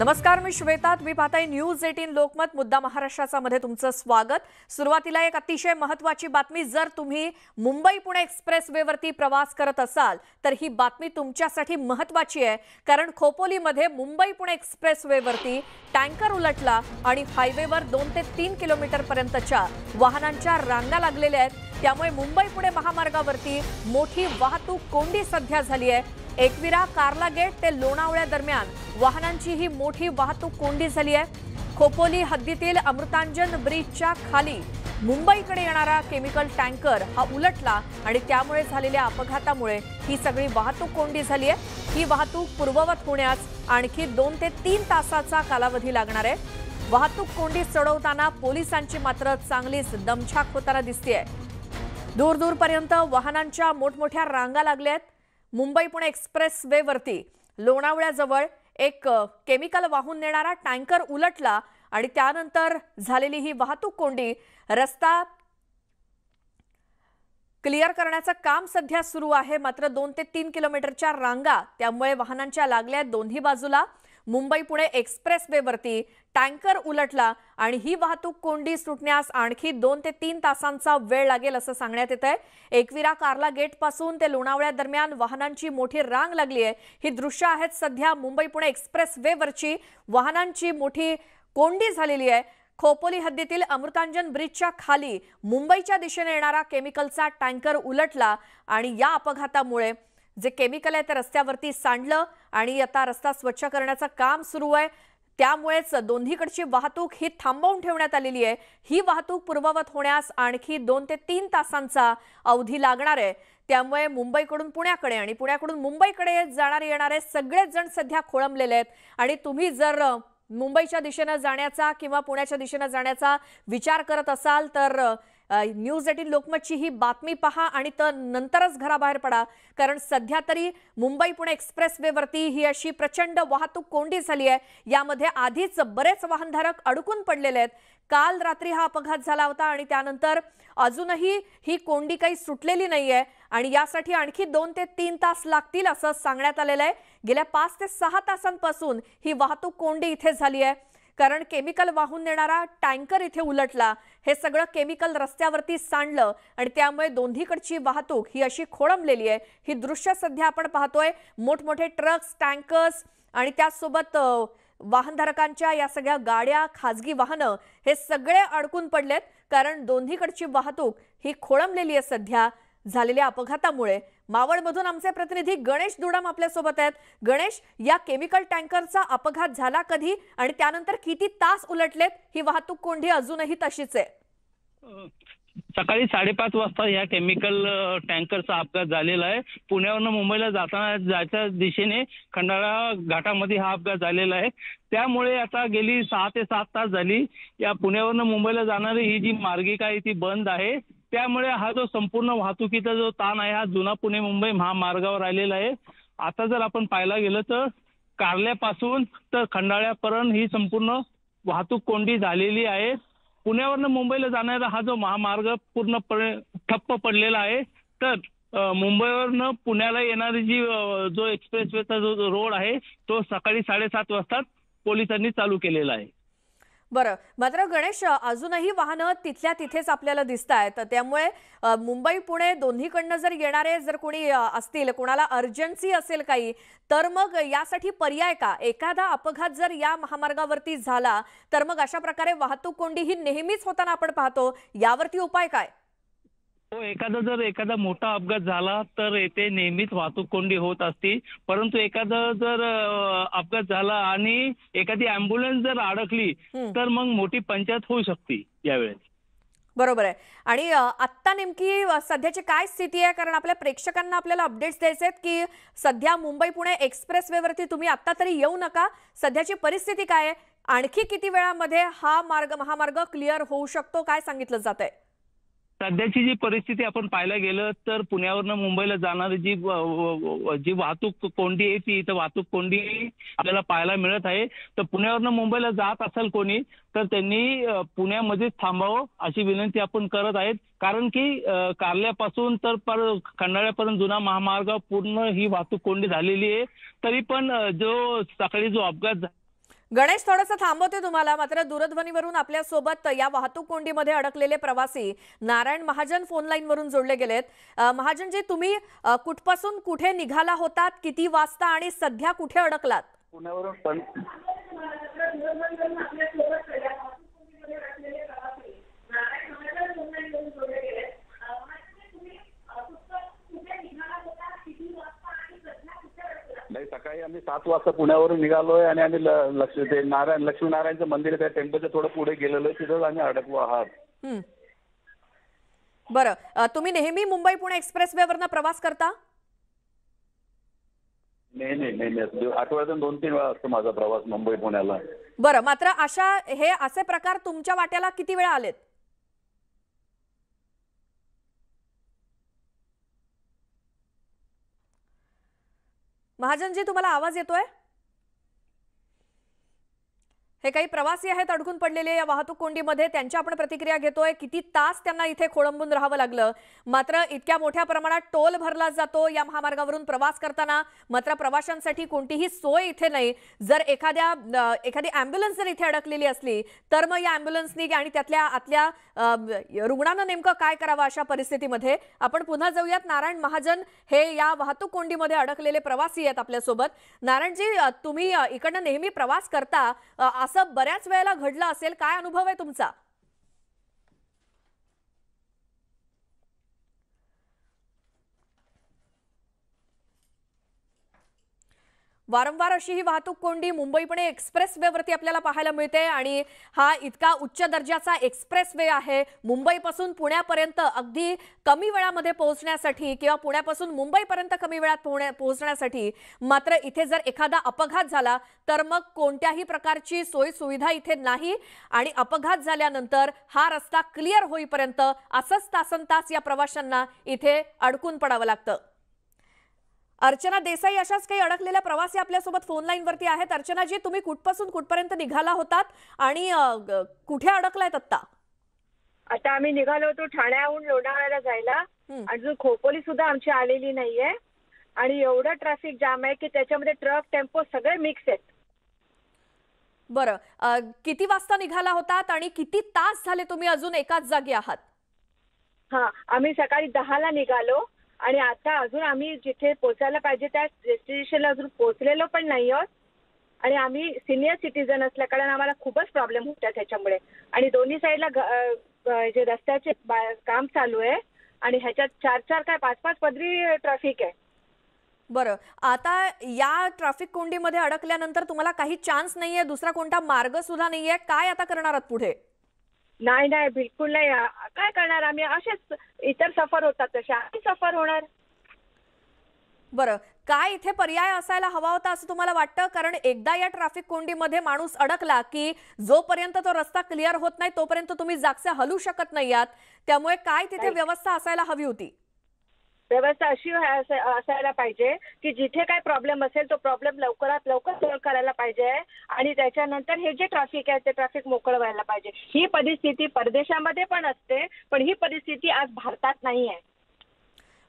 नमस्कार मी श्वेता तुम्ही पाहताय न्यूज एटीन लोकमत मुद्दा महाराष्ट्राचा मध्ये तुमचं स्वागत सुरुवातीला एक अतिशय महत्वाची बातमी जर तुम्ही मुंबई पुणे एक्सप्रेस वेवरती प्रवास करत असाल तर ही बातमी तुमच्यासाठी महत्वाची आहे कारण खोपोलीमध्ये मुंबई पुणे एक्सप्रेस वेवरती टँकर उलटला आणि हायवेवर दोन ते तीन पर्यंतच्या वाहनांच्या रांगा लागलेल्या आहेत त्यामुळे मुंबई पुणे महामार्गावरती मोठी वाहतूक कोंडी सध्या झाली आहे एकविरा कार्ला गेट ते लोणावळ्या दरम्यान वाहनांची ही मोठी वाहतूक कोंडी झाली आहे खोपोली हद्दीतील अमृतांजन ब्रिजच्या खाली मुंबईकडे येणारा केमिकल टँकर हा उलटला आणि त्यामुळे झालेल्या अपघातामुळे ही सगळी वाहतूक कोंडी झाली आहे ही वाहतूक पूर्ववत होण्यास आणखी दोन ते तीन तासाचा कालावधी लागणार आहे वाहतूक कोंडी चढवताना पोलिसांची मात्र चांगलीच दमछाक होताना दिसते दूर दूरपर्यंत वाहनांच्या मोठमोठ्या रांगा लागल्या आहेत मुंबई पुणे एक्सप्रेस वेवरती लोणावळ्याजवळ एक केमिकल वाहून नेणारा टँकर उलटला आणि त्यानंतर झालेली ही वाहतूक कोंडी रस्ता क्लिअर करण्याचं काम सध्या सुरू आहे मात्र दोन ते तीन किलोमीटरच्या रांगा त्यामुळे वाहनांच्या लागल्या दोन्ही बाजूला मुंबई पुणे एक्सप्रेसवेवरती टँकर उलटला आणि ही वाहतूक कोंडी सुटण्यास आणखी दोन ते तीन तासांचा वेळ लागेल असं सांगण्यात येत आहे एकविरा कार्ला गेटपासून ते लोणावळ्या दरम्यान वाहनांची मोठी रांग लागली आहे ही दृश्य आहेत सध्या मुंबई पुणे एक्सप्रेसवेवरची वाहनांची मोठी कोंडी झालेली आहे खोपोली हद्दीतील अमृतांजन ब्रिजच्या खाली मुंबईच्या दिशेने येणारा केमिकलचा टँकर उलटला आणि या अपघातामुळे जे केमिकल आहे ते रस्त्यावरती सांडलं आणि आता रस्ता स्वच्छ करण्याचं काम सुरू आहे त्यामुळेच दोन्हीकडची वाहतूक ही थांबवून ठेवण्यात आलेली आहे ही वाहतूक पूर्ववत होण्यास आणखी दोन ते तीन तासांचा अवधी लागणार आहे त्यामुळे मुंबईकडून पुण्याकडे आणि पुण्याकडून मुंबईकडे जाणारे येणारे सगळेच जण सध्या खोळंबलेले आहेत आणि तुम्ही जर मुंबईच्या दिशेनं जाण्याचा किंवा पुण्याच्या दिशेनं जाण्याचा विचार करत असाल तर न्यूज एटीन लोकमतची ही बातमी पहा आणि तर नंतरच घराबाहेर पडा कारण सध्या तरी मुंबई पुणे एक्सप्रेस वेवरती ही अशी प्रचंड वाहतूक कोंडी झाली आहे यामध्ये आधीच बरेच वाहनधारक अडकून पडलेले आहेत काल रात्री हा अपघात झाला होता आणि त्यानंतर अजूनही ही कोंडी काही सुटलेली नाहीये आणि यासाठी आणखी दोन ते तीन तास लागतील असं सांगण्यात आलेलं आहे गेल्या पाच ते सहा तासांपासून ही वाहतूक कोंडी इथे झाली आहे कारण केमिकल वाहून नेणारा टँकर इथे उलटला हे सगळं केमिकल रस्त्यावरती सांडलं आणि त्यामुळे दोन्हीकडची वाहतूक ही अशी खोळंबलेली आहे ही दृश्य सध्या आपण पाहतोय मोठमोठे ट्रक्स टँकर्स आणि त्यासोबत वाहनधारकांच्या या सगळ्या गाड्या खाजगी वाहनं हे सगळे अडकून पडलेत कारण दोन्हीकडची वाहतूक ही खोळंबलेली आहे सध्या झालेल्या अपघातामुळे मावळमधून आमचे प्रतिनिधी गणेश आपल्या सोबत आहेत गणेश या केमिकल टँकरचा अपघात झाला कधी आणि त्यानंतर किती तास उलटलेत ही वाहतूक कोंडी अजूनही तशीच आहे सकाळी साडेपाच वाजता या केमिकल टँकरचा अपघात झालेला आहे पुण्यावरनं मुंबईला जाताना जायच्या दिशेने खंडाळा घाटामध्ये हा अपघात झालेला आहे त्यामुळे आता गेली सहा ते सात तास झाली या पुण्यावरनं मुंबईला जाणारी ही जी मार्गिका आहे ती बंद आहे त्यामुळे हा जो संपूर्ण वाहतुकीचा जो ताण आहे हा जुना पुणे मुंबई महामार्गावर आलेला आहे आता जर आपण पाहायला गेलं तर कारल्यापासून तर खंडाळ्यापर्यंत ही संपूर्ण वाहतूक कोंडी झालेली आहे पुण्यावरनं मुंबईला जाणारा हा जो महामार्ग पूर्णपणे ठप्प पडलेला आहे तर मुंबईवरनं पुण्याला येणारी जी जो एक्सप्रेस वेचा जो रोड आहे तो सकाळी साडेसात वाजता पोलिसांनी चालू केलेला आहे बरं मात्र गणेश अजूनही वाहनं तिथल्या तिथेच आपल्याला दिसत आहेत त्यामुळे मुंबई पुणे दोन्हीकडनं जर येणारे जर कोणी असतील कोणाला अर्जन्सी असेल काही तर मग यासाठी पर्याय का एखादा अपघात जर या महामार्गावरती झाला तर मग अशा प्रकारे वाहतूक कोंडी ही नेहमीच होताना आपण पाहतो यावरती उपाय काय हो एखादा जर एखादा मोठा अपघात झाला तर येथे नेहमीच वाहतूक कोंडी होत असते परंतु एखादा जर अपघात झाला आणि एखादी अँब्युलन्स जर अडकली तर मग मोठी पंचायत होऊ शकते यावेळेस बरोबर आहे आणि आता नेमकी सध्याची काय स्थिती आहे कारण आपल्या प्रेक्षकांना आपल्याला अपडेट्स द्यायचे आहेत की सध्या मुंबई पुणे एक्सप्रेस वेवरती तुम्ही आता तरी येऊ नका सध्याची परिस्थिती काय आहे आणखी किती वेळामध्ये हा मार्ग महामार्ग क्लिअर होऊ शकतो काय सांगितलं जात आहे सध्याची जी परिस्थिती आपण पाहायला गेलं तर पुण्यावरनं मुंबईला जाणारी जी जी वाहतूक कोंडी आहे ती इथं वाहतूक कोंडी आपल्याला पाहायला मिळत आहे तर पुण्यावरनं मुंबईला जात असेल कोणी तर त्यांनी पुण्यामध्येच थांबावं अशी विनंती आपण करत आहेत कारण की कारल्यापासून तर पर खंडाळ्यापर्यंत जुना महामार्ग पूर्ण ही वाहतूक कोंडी झालेली आहे तरी पण जो सकाळी जो अपघात गणेश थोडंसं थांबवते तुम्हाला मात्र दूरध्वनीवरून आपल्यासोबत या वाहतूक कोंडीमध्ये अडकलेले प्रवासी नारायण महाजन फोन लाईनवरून जोडले गेलेत महाजन महाजनजी तुम्ही कुठपासून कुठे निघाला होतात किती वाजता आणि सध्या कुठे अडकलात पुण्यावरून नाही सकाळी आम्ही सात वाजता पुण्यावरून निघालोय आणि आम्ही नारायण लक्ष ते मंदिर त्या टेम्पलच्या थोडं पुढे गेलेलो तिथं आम्ही अडकलो आहात बर बरं तुम्ही नेहमी मुंबई पुणे एक्सप्रेस वेवरनं प्रवास करता नाही नाही नाही नाही आठवड्यातून दोन तीन वेळा असतो माझा प्रवास मुंबई पुण्याला बरं मात्र अशा हे असे प्रकार तुमच्या वाट्याला किती वेळा आलेत जी तुम्हाला आवाज येतोय हे काही प्रवासी आहेत अडकून पडलेले या वाहतूक कोंडीमध्ये त्यांची आपण प्रतिक्रिया घेतोय किती तास त्यांना इथे खोळंबून राहावं लागलं मात्र इतक्या मोठ्या प्रमाणात टोल भरला जातो या महामार्गावरून प्रवास करताना मात्र प्रवाशांसाठी कोणतीही सोय इथे नाही जर एखाद्या एखादी अँब्युलन्स जर इथे अडकलेली असली तर मग या अँब्युलन्सनी आणि त्यातल्या आतल्या रुग्णानं नेमकं काय करावं अशा परिस्थितीमध्ये आपण पुन्हा जाऊयात नारायण महाजन हे या वाहतूक कोंडीमध्ये अडकलेले प्रवासी आहेत आपल्यासोबत नारायणजी तुम्ही इकडनं नेहमी प्रवास करता असं बऱ्याच वेळेला घडलं असेल काय अनुभव आहे तुमचा वारंवार अशी ही वाहतूक कोंडी मुंबई पुणे एक्सप्रेस वेवरती आपल्याला पाहायला मिळते आणि हा इतका उच्च दर्जाचा एक्सप्रेस वे आहे मुंबईपासून पुण्यापर्यंत अगदी कमी वेळामध्ये पोहोचण्यासाठी किंवा पुण्यापासून मुंबईपर्यंत कमी वेळात पोहोचण्यासाठी मात्र इथे जर एखादा अपघात झाला तर मग कोणत्याही प्रकारची सोयी सुविधा इथे नाही आणि अपघात झाल्यानंतर हा रस्ता क्लिअर होईपर्यंत असंच तासन तास या प्रवाशांना इथे अडकून पडावं लागतं अर्चना देसाई अशाच काही अडकलेल्या प्रवासी आपल्यासोबत फोन वरती आहेत अर्चनाजी तुम्ही कुठपासून कुठपर्यंत निघाला होतात आणि कुठे अडकलायत आत्ता आता आम्ही निघालो होतो ठाण्याहून लोणावळ्याला जायला अजून खोपोली सुद्धा आमची आलेली नाहीये आणि एवढं ट्रॅफिक जाम आहे की त्याच्यामध्ये ट्रक टेम्पो सगळे मिक्स आहेत बरं किती वाजता निघाला होतात आणि किती तास झाले तुम्ही अजून एकाच जागी आहात हा आम्ही सकाळी ला निघालो आणि आता अजून आम्ही जिथे पोहोचायला पाहिजे त्या डेस्टिनेशनला अजून पोचलेलो पण नाही आहोत आणि आम्ही सिनियर सिटीजन असल्या कारण आम्हाला खूपच प्रॉब्लेम होतात त्याच्यामुळे आणि दोन्ही साईडला जे रस्त्याचे काम चालू आहे आणि ह्याच्यात चार चार काय पाच पाच पदरी ट्रॅफिक आहे बरं आता या ट्रॅफिक कोंडीमध्ये अडकल्यानंतर तुम्हाला काही चान्स नाहीये दुसरा कोणता मार्ग सुद्धा नाहीये काय आता करणार आहात पुढे नाही नाही बिलकुल नाही काय करणार आम्ही असेच इतर सफर होतात तसे आम्ही सफर होणार बरं काय इथे पर्याय असायला हवा होता असं तुम्हाला वाटतं कारण एकदा या ट्रॅफिक कोंडीमध्ये माणूस अडकला की जोपर्यंत तो रस्ता क्लिअर होत नाही तोपर्यंत तुम्ही जागसे हलू शकत नाही आहात त्यामुळे काय तिथे व्यवस्था असायला हवी होती व्यवस्था अशी असायला पाहिजे की जिथे काय प्रॉब्लेम असेल तो प्रॉब्लेम लवकरात लवकर सॉल्व्ह करायला पाहिजे आणि त्याच्यानंतर हे जे ट्रॅफिक आहे ते ट्रॅफिक मोकळं व्हायला पाहिजे ही परिस्थिती परदेशामध्ये पण असते पण ही परिस्थिती आज भारतात नाही आहे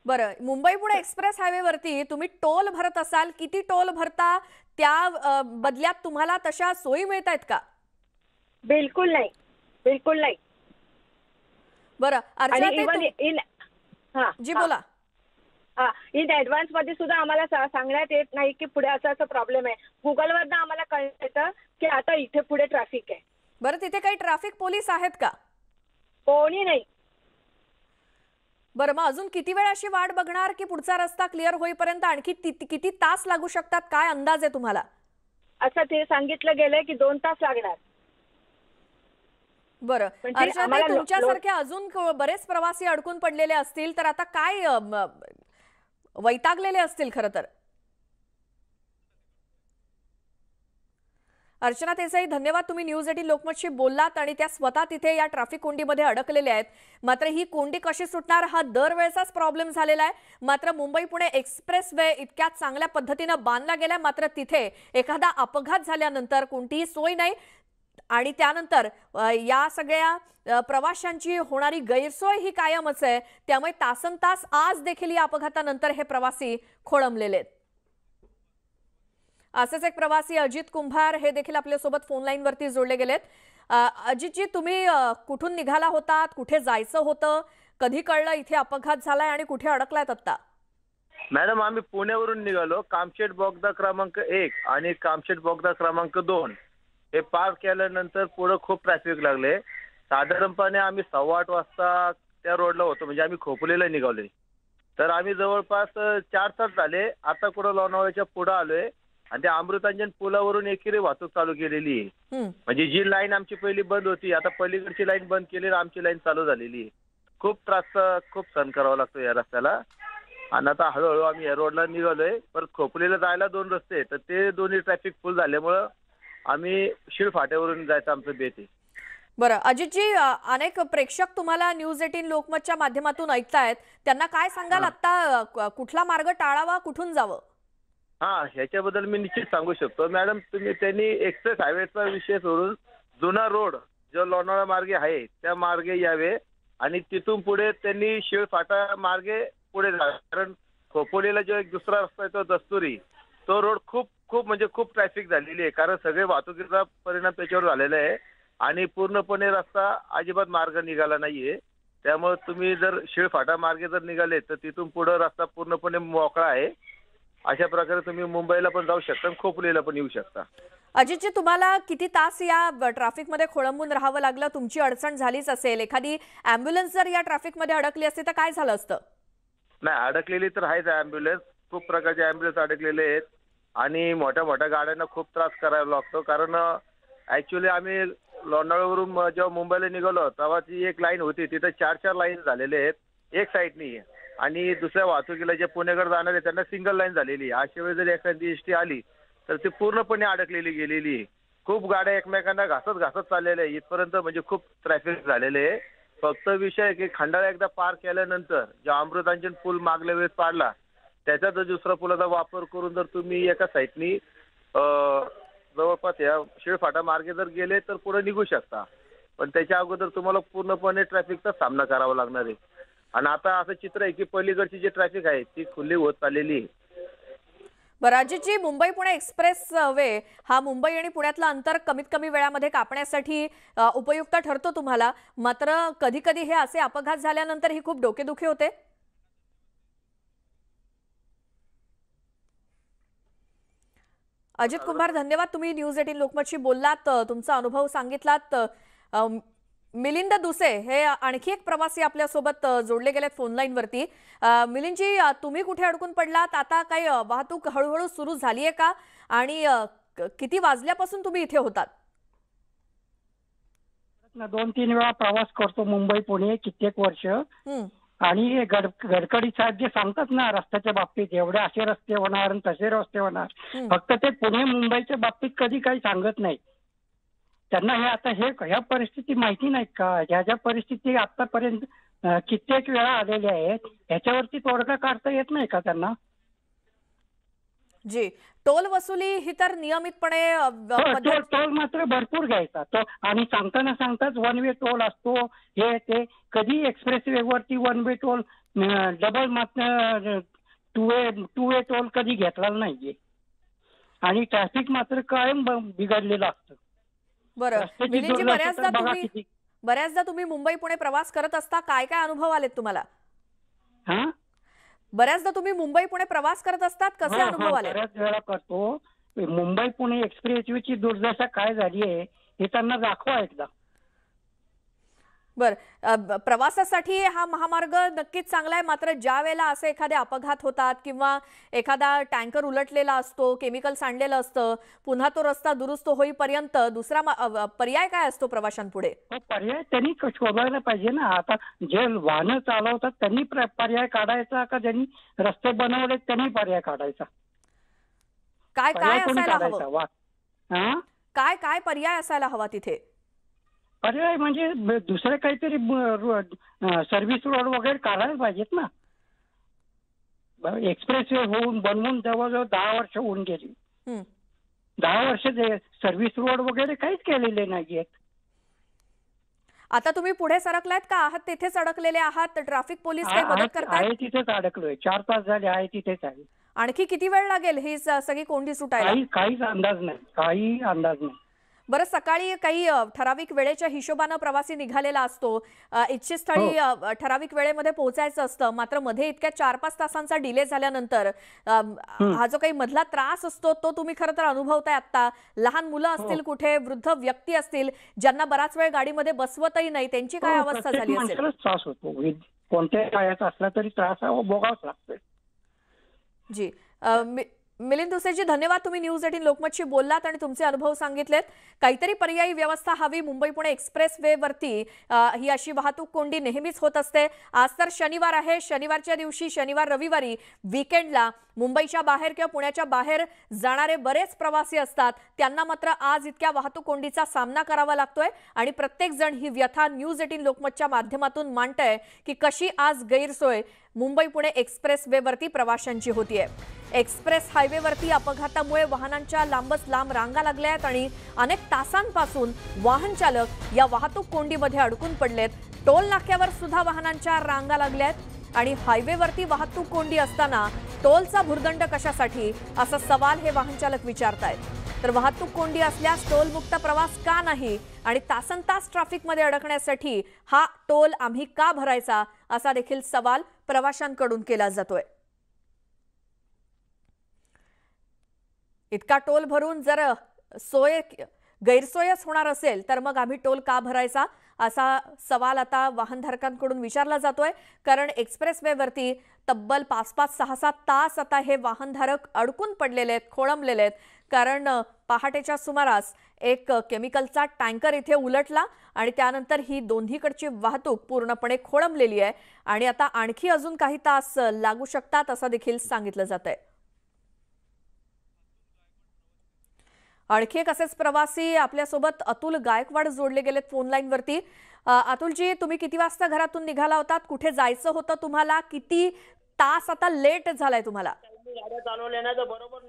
बरं मुंबई पुणे एक्सप्रेस हायवेवरती तुम्ही टोल भरत असाल किती टोल भरता त्या बदल्यात तुम्हाला तशा सोयी मिळत आहेत का बिलकुल नाही बिलकुल नाही बरं अर्जुन इन हा जी बोला इन ऍडव्हान्स मध्ये सुद्धा आम्हाला सांगण्यात येत नाही की पुढे असा असा प्रॉब्लेम आहे गुगलवरनं आम्हाला कळत येतं की आता इथे पुढे ट्रॅफिक आहे बरं तिथे काही ट्रॅफिक पोलीस आहेत का कोणी नाही बरं मग अजून किती वेळ अशी वाट बघणार की पुढचा रस्ता क्लिअर होईपर्यंत आणखी किती तास लागू शकतात काय अंदाज आहे तुम्हाला असं ते सांगितलं गेलंय की दोन तास लागणार बरं म्हणजे तुमच्यासारखे अजून बरेच प्रवासी अडकून पडलेले असतील तर आता काय वैतागलेले असतील खरं तर अर्चना देसाई धन्यवाद तुम्ही न्यूज एटीन लोकमतशी बोललात आणि त्या स्वतः तिथे या ट्रॅफिक कोंडीमध्ये अडकलेल्या आहेत मात्र ही कोंडी कशी सुटणार हा दरवेळेचाच प्रॉब्लेम झालेला आहे मात्र मुंबई पुणे एक्सप्रेस वे इतक्या चांगल्या पद्धतीनं बांधला गेला मात्र तिथे एखादा अपघात झाल्यानंतर कोणतीही सोय नाही आणि त्यानंतर या सगळ्या प्रवाशांची होणारी गैरसोय ही कायमच आहे त्यामुळे तासन तास आज देखील या अपघातानंतर हे प्रवासी खोळंबलेले असेच एक प्रवासी अजित कुंभार हे देखील आपल्यासोबत फोन वरती जोडले गेलेत अजितजी तुम्ही कुठून निघाला होता कुठे जायचं होतं कधी कळलं इथे अपघात झालाय आणि कुठे अडकलायत आत्ता मॅडम आम्ही पुण्यावरून निघालो कामशेट बोगदा क्रमांक एक आणि कामशेट बोगदा क्रमांक दोन हे पार केल्यानंतर पुढं खूप ट्रॅफिक लागले साधारणपणे आम्ही सव्वा आठ वाजता त्या रोडला होतो म्हणजे आम्ही खोपलेला निघालोय तर आम्ही जवळपास चार तास झाले आता कुठं लोणावळ्याच्या पुढं आलोय आणि त्या अमृतांजन पुलावरून एकेरी वाहतूक चालू केलेली आहे म्हणजे जी लाईन आमची पहिली बंद होती आता पलीकडची लाईन बंद केली आमची लाईन चालू झालेली आहे खूप त्रास खूप सहन करावा लागतो या रस्त्याला आणि आता हळूहळू आम्ही या रोडला निघालोय परत खोपलेला जायला दोन रस्ते तर ते दोन्ही ट्रॅफिक फुल झाल्यामुळं आम्ही शिळ फाट्यावरून जायचं आमचं बेत आहे बरं अजितजी अनेक प्रेक्षक तुम्हाला न्यूज एटीन लोकमतच्या माध्यमातून ऐकतायत त्यांना काय सांगाल आता कुठला मार्ग टाळावा कुठून जावं हा ह्याच्याबद्दल मी निश्चित सांगू शकतो मॅडम तुम्ही त्यांनी एक्सप्रेस हायवेचा विषय सोडून जुना रोड जो लोणावळा मार्गे आहे त्या मार्गे यावे आणि तिथून पुढे त्यांनी शिळफाटा मार्गे पुढे जावे कारण खोपोलीला जो एक दुसरा रस्ता आहे तो दस्तुरी तो रोड खूप खूप म्हणजे खूप ट्रॅफिक झालेली आहे कारण सगळे वाहतुकीचा परिणाम त्याच्यावर झालेला आहे आणि पूर्णपणे रस्ता अजिबात मार्ग निघाला नाहीये त्यामुळे तुम्ही जर शिळफाटा मार्गे जर निघाले तर तिथून पुढं रस्ता पूर्णपणे मोकळा आहे अशा प्रकारे तुम्ही मुंबईला पण जाऊ शकता आणि पण येऊ शकता अजितजी तुम्हाला किती तास या ट्रॅफिकमध्ये खोळंबून राहावं लागलं तुमची अडचण झालीच असेल एखादी अँब्युलन्स जर या ट्रॅफिकमध्ये अडकली असती तर काय झालं असतं नाही अडकलेली तर आहेच अँब्युलन्स खूप प्रकारचे अँब्युलन्स अडकलेले आहेत आणि मोठ्या मोठ्या गाड्यांना खूप त्रास करायला लागतो कारण ऍक्च्युली आम्ही लोणावळ्यावरून जेव्हा मुंबईला निघालो तेव्हा ती एक लाईन होती तिथे चार चार लाईन झालेले आहेत एक साईडनी आणि दुसऱ्या वाहतुकीला जे पुणेकडे जाणारे त्यांना सिंगल लाईन झालेली आहे अशा वेळी जर एखादी एस टी आली तर ती पूर्णपणे अडकलेली गेलेली खूप गाड्या एकमेकांना घासत घासत चाललेल्या आहे इथपर्यंत म्हणजे खूप ट्रॅफिक झालेले आहे फक्त विषय की खंडाळा एकदा पार केल्यानंतर जेव्हा अमृतांजन पूल मागल्या वेळेस पाडला त्याचा जर दुसरा पुलाचा वापर करून जर तुम्ही एका साईडनी जवळपास या शिळफाटा मार्गे जर गेले तर पुढे निघू शकता पण त्याच्या अगोदर तुम्हाला पूर्णपणे ट्रॅफिकचा सामना करावा लागणार आहे आणि आता असं चित्र आहे की पलीकडची जी ट्रॅफिक आहे ती खुली होत चाललेली आहे राजेशजी मुंबई पुणे एक्सप्रेस वे हा मुंबई आणि पुण्यातला अंतर कमीत कमी वेळामध्ये कापण्यासाठी उपयुक्त ठरतो तुम्हाला मात्र कधी कधी हे असे अपघात झाल्यानंतर ही खूप डोकेदुखी होते अजित कुमार धन्यवाद तुम्ही न्यूज एटीन लोकमतशी बोललात तुमचा अनुभव सांगितलात मिलिंद दुसे हे आणखी एक प्रवासी आपल्यासोबत जोडले गेलेत फोनलाईनवरती मिलिंदजी तुम्ही कुठे अडकून पडलात आता काही वाहतूक हळूहळू सुरू झाली आहे का आणि किती वाजल्यापासून तुम्ही इथे होतात दोन तीन वेळा प्रवास करतो मुंबई पुणे कित्येक वर्ष आणि गड गडकरी साहेब जे सांगतात ना रस्त्याच्या बाबतीत एवढे असे रस्ते होणार आणि तसे रस्ते होणार फक्त ते पुणे मुंबईच्या बाबतीत कधी काही सांगत नाही त्यांना हे आता हे ह्या परिस्थिती माहिती नाही का ह्या ज्या परिस्थिती आतापर्यंत कित्येक वेळा आलेल्या आहेत ह्याच्यावरती तोडगा काढता येत नाही का त्यांना जी टोल वसुली ही तर नियमितपणे हो, टोल मात्र भरपूर घ्यायचा तो आणि सांगताना सांगताच वन वे टोल असतो हे ते कधी एक्सप्रेस वे वरती वन वे टोल डबल मात्र two way two way toll कधी घेतला नाहीये आणि ट्रॅफिक मात्र कायम बिघडलेलं असतं बरं बऱ्याचदा तुम्ही बऱ्याचदा तुम्ही मुंबई पुणे प्रवास करत असता काय काय अनुभव आलेत तुम्हाला हा बऱ्याचदा तुम्ही मुंबई पुणे प्रवास करत असतात कसे अनुभव आले बऱ्याच वेळा करतो मुंबई पुणे एक्सप्रेस ची दुर्दशा काय झाली आहे हे त्यांना दाखवा एकदा बर प्रवासासाठी हा महामार्ग नक्कीच चांगला आहे मात्र ज्या वेळेला असे एखादे अपघात होतात किंवा एखादा टँकर उलटलेला असतो केमिकल सांडलेलं असतं पुन्हा तो रस्ता दुरुस्त होईपर्यंत दुसरा पर्याय काय असतो प्रवाशांपुढे पर्याय त्यांनी शोधायला पाहिजे ना आता जे वाहन चालवतात त्यांनी पर्याय काढायचा का ज्यांनी रस्ते बनवले त्यांनी पर्याय काढायचा काय काय असायला हवं काय काय पर्याय असायला हवा तिथे पर्याय म्हणजे दुसरे काहीतरी सर्व्हिस रोड वगैरे काढायला पाहिजेत ना एक्सप्रेस वे होऊन बनवून जवळजवळ दहा वर्ष होऊन गेली दहा वर्ष सर्व्हिस रोड वगैरे काहीच केलेले नाहीयेत आता तुम्ही पुढे सरकलायत का आहात तिथेच अडकलेले आहात ट्रॅफिक पोलीस काही मदत करतात आहे तिथेच अडकलोय चार पाच झाले आहे तिथेच आहे आणखी किती वेळ लागेल ही सगळी कोंडी सुटायला काहीच अंदाज नाही काही अंदाज नाही बरं सकाळी काही ठराविक वेळेच्या हिशोबानं प्रवासी निघालेला असतो इच्छितस्थळी हो. ठराविक वेळेमध्ये पोहोचायचं असतं मात्र मध्ये इतक्या चार पाच तासांचा डिले झाल्यानंतर हा जो काही मधला त्रास असतो तो तुम्ही खरं तर अनुभवताय आता लहान मुलं हो. असतील कुठे वृद्ध व्यक्ती असतील ज्यांना बराच वेळ गाडीमध्ये बसवतही नाही त्यांची काय हो, अवस्था झाली असेल त्रास होतो म्हणजे कोणत्याही असला तरी त्रास लागतोय जी मिलिंद दुसेजी धन्यवाद तुम्ही न्यूज एटीन लोकमतशी बोललात आणि तुमचे अनुभव सांगितलेत काहीतरी पर्यायी व्यवस्था हवी मुंबई पुणे एक्सप्रेस वरती ही अशी वाहतूक कोंडी नेहमीच होत असते आज तर शनिवार आहे शनिवारच्या दिवशी शनिवार रविवारी विकेंडला मुंबईच्या बाहेर किंवा पुण्याच्या बाहेर जाणारे बरेच प्रवासी असतात त्यांना मात्र आज इतक्या वाहतूक कोंडीचा सामना करावा लागतोय आणि प्रत्येक जण ही व्यथा न्यूज एटीन लोकमतच्या माध्यमातून मांडत की कशी आज गैरसोय मुंबई पुणे एक्सप्रेस वरती प्रवाशांची होतीये एक्सप्रेस हायवेवरती अपघातामुळे वाहनांच्या लांबच लांब रांगा लागल्या आहेत आणि अनेक तासांपासून वाहन चालक या वाहतूक कोंडीमध्ये अडकून पडलेत टोल नाक्यावर सुद्धा वाहनांच्या रांगा लागल्या आहेत आणि हायवेवरती वाहतूक कोंडी असताना टोलचा भुर्दंड कशासाठी असा सवाल हे वाहन चालक विचारतायत तर वाहतूक कोंडी असल्यास टोलमुक्त प्रवास का नाही आणि तासन तास ट्रॅफिकमध्ये अडकण्यासाठी हा टोल आम्ही का भरायचा असा देखील सवाल प्रवाशांकडून केला जातोय इतका टोल भरून जर सोय गैरसोयच होणार असेल तर मग आम्ही टोल का भरायचा असा सवाल आता वाहनधारकांकडून विचारला जातोय कारण एक्सप्रेस वेवरती तब्बल पाच पाच सहा सात तास आता हे वाहनधारक अडकून पडलेले आहेत खोळंबलेले आहेत कारण पहाटेच्या सुमारास एक केमिकलचा टँकर इथे उलटला आणि त्यानंतर ही दोन्हीकडची वाहतूक पूर्णपणे खोळंबलेली आहे आणि आता आणखी अजून काही तास लागू शकतात असं देखील सांगितलं जात आहे आणखी एक असेच प्रवासी आपल्यासोबत अतुल गायकवाड जोडले गेलेत फोन वरती अतुलजी तुम्ही किती वाजता घरातून निघाला होता कुठे जायचं होतं तुम्हाला किती तास आता लेट झालाय तुम्हाला बरोबर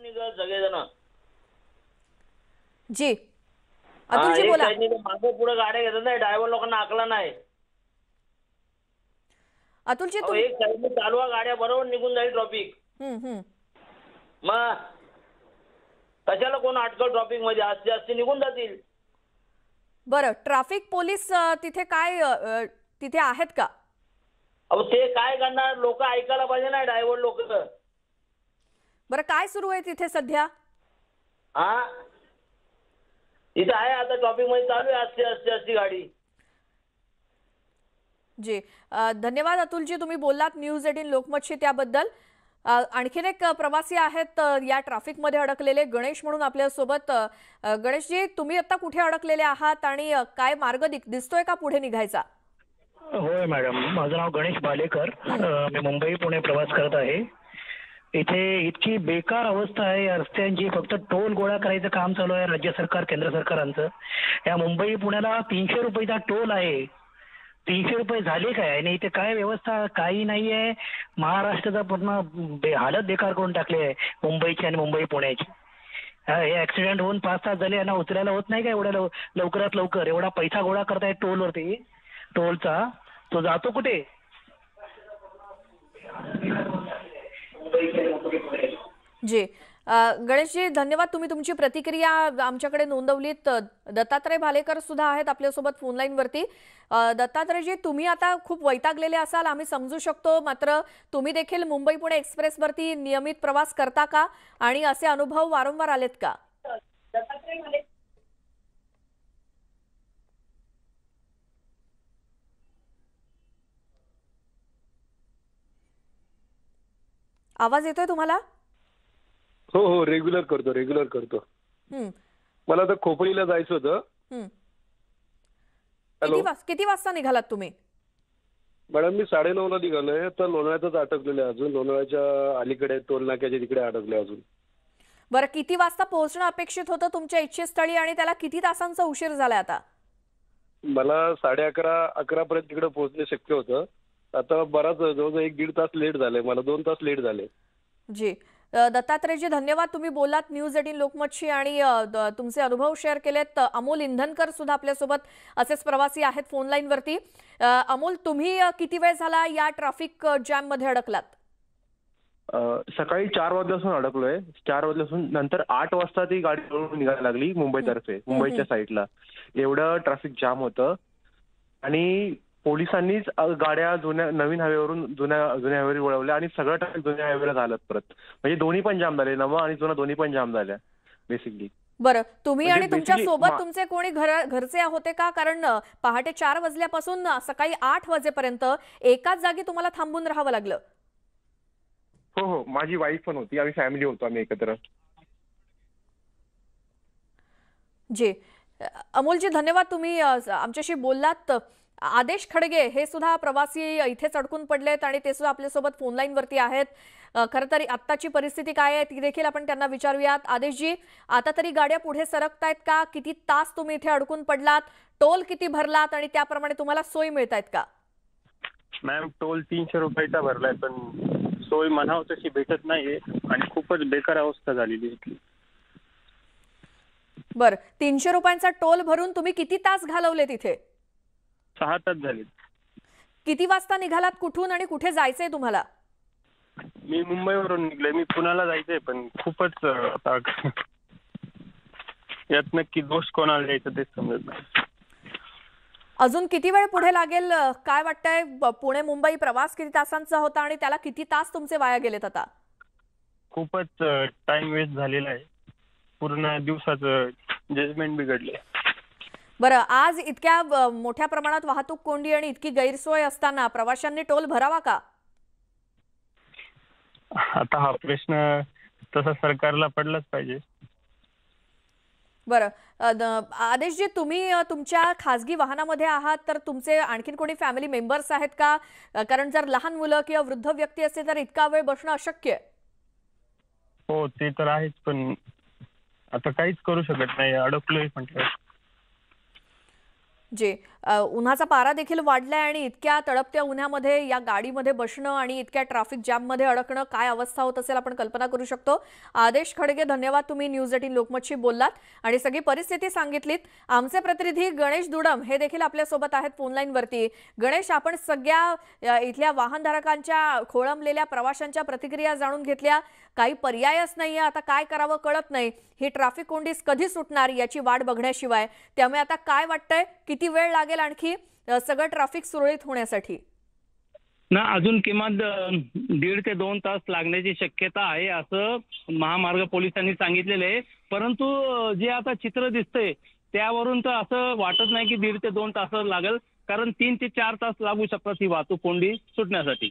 जी जी बोला मागे पुढे गाड्या घेत नाही ड्रायव्हर लोकांना आकला नाही अतुलजी जी तुम्ही एक चालवा गाड्या बरोबर निघून जाईल ट्रॉफिक हम्म, हम्म. मग कशाला कोण अटकल ट्रॉफिक मध्ये जास्ती जास्ती निघून जातील बरं ट्रॅफिक पोलीस तिथे काय तिथे आहेत का अहो ते काय करणार लोक ऐकायला पाहिजे ना ड्रायव्हर लोक बरं काय सुरू आहे तिथे सध्या हा इथं आहे आता टॉपिक मध्ये चालू आहे असती गाडी जी धन्यवाद अतुलजी तुम्ही बोललात न्यूज एटीन लोकमतशी त्याबद्दल आणखीन एक प्रवासी आहेत या ट्रॅफिकमध्ये अडकलेले गणेश म्हणून आपल्यासोबत गणेशजी तुम्ही आता कुठे अडकलेले आहात आणि काय मार्ग दिसतोय का पुढे निघायचा होय मॅडम माझं नाव गणेश बालेकर मी मुंबई पुणे प्रवास करत आहे इथे इतकी बेकार अवस्था आहे या रस्त्यांची फक्त टोल गोळा करायचं काम चालू आहे राज्य सरकार केंद्र सरकारांचं या मुंबई पुण्याला तीनशे रुपयेचा टोल आहे तीनशे रुपये झाले काय आणि इथे काय व्यवस्था काही नाही आहे महाराष्ट्राचा पूर्ण हालत बेकार करून टाकले आहे मुंबईची आणि मुंबई पुण्याची हे ऍक्सिडेंट होऊन पाच तास झाले यांना उतरायला होत नाही का एवढ्या लव लवकरात लवकर एवढा पैसा गोळा करतायत टोलवरती टोलचा तो जातो कुठे जी गणेशजी धन्यवाद तुम्ही तुमची प्रतिक्रिया आमच्याकडे नोंदवलीत दत्तात्रय भालेकर सुद्धा आहेत आपल्यासोबत फोनलाईनवरती दत्तात्रयजी तुम्ही आता खूप वैतागलेले असाल आम्ही समजू शकतो मात्र तुम्ही देखील मुंबई पुणे एक्सप्रेसवरती नियमित प्रवास करता का आणि असे अनुभव वारंवार आलेत का आवाज येतोय तुम्हाला हो हो रेग्युलर करतो रेग्युलर करतो मला तर खोपळीला जायचं होतं किती वाजता निघालात तुम्ही मॅडम मी साडे नऊ ला निघालोय तर लोणाळ्यातच अटकलेले अजून लोणाळ्याच्या अलीकडे टोल नाक्याच्या तिकडे अडकले अजून बरं किती वाजता पोहोचणं अपेक्षित होतं तुमच्या इच्छेस्थळी आणि त्याला किती तासांचा उशीर झालाय आता मला साडे अकरा अकरा पर्यंत तिकडे पोहोचणे शक्य होतं आता बराच जवळजवळ एक दीड तास लेट झाले मला दोन तास लेट झाले जी दत्तात्रयजी धन्यवाद तुम्ही बोलात न्यूज एटीन लोकमतशी आणि तुमचे अनुभव शेअर केलेत अमोल इंधनकर सुद्धा आपल्यासोबत असेच प्रवासी आहेत फोन वरती अमोल तुम्ही किती वेळ झाला या ट्रॅफिक जॅम मध्ये अडकलात सकाळी चार वाजल्यापासून अडकलोय चार वाजल्यापासून नंतर आठ वाजता ती गाडी निघायला लागली मुंबईतर्फे मुंबईच्या साईडला एवढं ट्रॅफिक जाम होतं आणि पोलिसांनीच गाड्या जुन्या नवीन हायवेवरून जुन्या जुन्या हायवेवर वळवल्या आणि सगळं ट्रॅफिक जुन्या हायवेला घालत परत म्हणजे दोन्ही पण जाम झाले नवा आणि जुना दोन्ही पण जाम झाल्या बेसिकली बरं तुम्ही म्हणजे आणि तुमच्या सोबत तुमचे कोणी घर घरचे होते का कारण पहाटे चार वाजल्यापासून सकाळी आठ वाजेपर्यंत एकाच जागी तुम्हाला थांबून राहावं लागलं हो हो माझी वाईफ पण होती आम्ही फॅमिली होतो आम्ही एकत्र जी अमोलजी धन्यवाद तुम्ही आमच्याशी बोललात आदेश खडगे हे सुद्धा प्रवासी इथेच अडकून पडलेत आणि ते सुद्धा आपल्यासोबत फोनलाईनवरती आहेत खरं तरी आत्ताची परिस्थिती काय आहे ती देखील आपण त्यांना विचारूयात जी आता तरी गाड्या पुढे सरकतायत का किती तास तुम्ही इथे अडकून पडलात टोल किती भरलात आणि त्याप्रमाणे तुम्हाला सोय मिळत आहेत का मॅम टोल तीनशे रुपयाचा भरलाय पण सोय म्हणावं तशी भेटत नाहीये आणि खूपच बेकार अवस्था झालेली बरं बर तीनशे रुपयांचा टोल भरून तुम्ही किती तास घालवले तिथे सहा तास झाले किती वाजता निघालात कुठून आणि कुठे जायचंय तुम्हाला मी मुंबईवरून निघले मी पुण्याला जायचंय पण खूपच यात नक्की दोष कोणाला द्यायचं समजत नाही अजून किती वेळ पुढे लागेल काय वाटतंय पुणे मुंबई प्रवास किती तासांचा होता आणि त्याला किती तास तुमचे वाया गेलेत आता खूपच टाइम वेस्ट झालेला आहे पूर्ण दिवसाचं जजमेंट बिघडले बरं आज इतक्या मोठ्या प्रमाणात वाहतूक कोंडी आणि इतकी गैरसोय असताना प्रवाशांनी टोल भरावा का आता हा प्रश्न तसा सरकारला पडलाच पाहिजे बरं आदेशजी तुम्ही तुमच्या खासगी वाहनामध्ये आहात तर तुमचे आणखीन कोणी फॅमिली मेंबर्स आहेत का कारण जर लहान मुलं किंवा वृद्ध व्यक्ती असते तर इतका वेळ बसणं अशक्य हो ते तर आहेच पण आता काहीच करू शकत नाही अडकलोय म्हटलं जे उन्हाचा पारा देखील वाढलाय आणि इतक्या तडपत्या उन्हामध्ये या गाडीमध्ये बसणं आणि इतक्या ट्रॅफिक जॅममध्ये अडकणं काय अवस्था होत असेल आपण कल्पना करू शकतो आदेश खडगे धन्यवाद तुम्ही न्यूज एटीन लोकमतशी बोललात आणि सगळी परिस्थिती सांगितलीत आमचे प्रतिनिधी गणेश दुडम हे देखील आपल्यासोबत आहेत फोनलाईनवरती गणेश आपण सगळ्या इथल्या वाहनधारकांच्या खोळंबलेल्या प्रवाशांच्या प्रतिक्रिया जाणून घेतल्या काही पर्यायच नाही आता काय करावं कळत नाही ही ट्रॅफिक कोंडीस कधी सुटणार याची वाट बघण्याशिवाय त्यामुळे आता काय वाटतंय किती वेळ लागेल लागेल आणखी सगळं ट्रॅफिक सुरळीत होण्यासाठी ना अजून किमान दीड ते दोन तास लागण्याची शक्यता आहे असं महामार्ग पोलिसांनी सांगितलेलं आहे परंतु जे आता चित्र दिसतंय त्यावरून तर असं वाटत नाही की दीड ते दोन तास लागेल कारण तीन ते चार तास लागू शकतात ही वाहतूक कोंडी सुटण्यासाठी